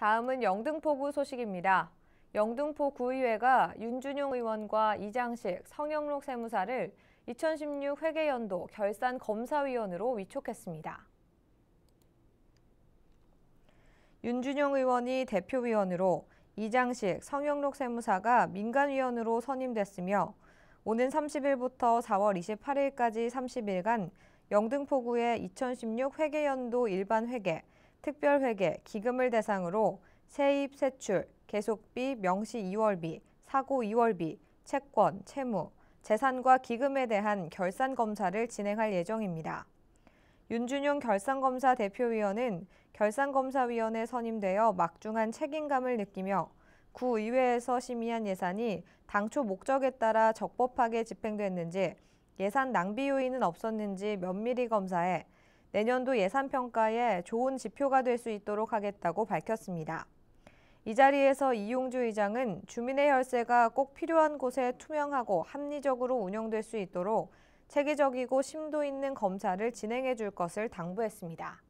다음은 영등포구 소식입니다. 영등포 구의회가 윤준용 의원과 이장식, 성영록 세무사를 2016 회계연도 결산 검사위원으로 위촉했습니다. 윤준용 의원이 대표위원으로 이장식, 성영록 세무사가 민간위원으로 선임됐으며 오는 30일부터 4월 28일까지 30일간 영등포구의 2016 회계연도 일반회계, 특별회계, 기금을 대상으로 세입, 세출, 계속비, 명시 이월비 사고 이월비 채권, 채무, 재산과 기금에 대한 결산 검사를 진행할 예정입니다. 윤준용 결산검사 대표위원은 결산검사위원회 선임되어 막중한 책임감을 느끼며 구의회에서 심의한 예산이 당초 목적에 따라 적법하게 집행됐는지 예산 낭비 요인은 없었는지 면밀히 검사해 내년도 예산평가에 좋은 지표가 될 수 있도록 하겠다고 밝혔습니다. 이 자리에서 이용주 의장은 주민의 혈세가 꼭 필요한 곳에 투명하고 합리적으로 운영될 수 있도록 체계적이고 심도 있는 검사를 진행해 줄 것을 당부했습니다.